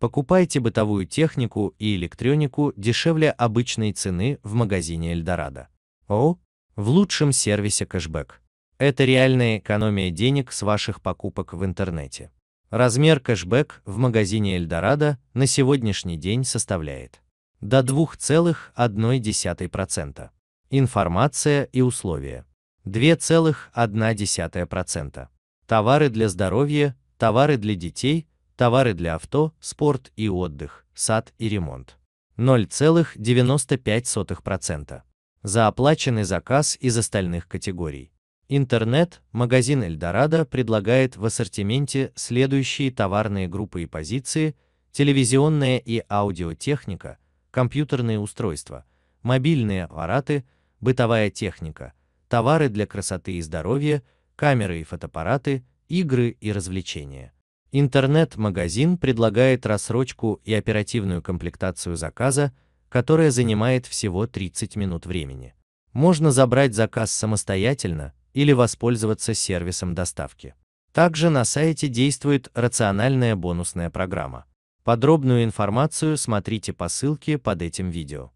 Покупайте бытовую технику и электронику дешевле обычной цены в магазине Эльдорадо. О, в лучшем сервисе кэшбэк. Это реальная экономия денег с ваших покупок в интернете. Размер кэшбэк в магазине Эльдорадо на сегодняшний день составляет до 2,1%. Информация и условия. 2,1%. Товары для здоровья, товары для детей, товары для авто, спорт и отдых, сад и ремонт. 0,95%. За оплаченный заказ из остальных категорий. Интернет, магазин Эльдорадо предлагает в ассортименте следующие товарные группы и позиции, телевизионная и аудиотехника, компьютерные устройства, мобильные аппараты, бытовая техника, товары для красоты и здоровья, камеры и фотоаппараты, игры и развлечения. Интернет-магазин предлагает рассрочку и оперативную комплектацию заказа, которая занимает всего 30 минут времени. Можно забрать заказ самостоятельно или воспользоваться сервисом доставки. Также на сайте действует рациональная бонусная программа. Подробную информацию смотрите по ссылке под этим видео.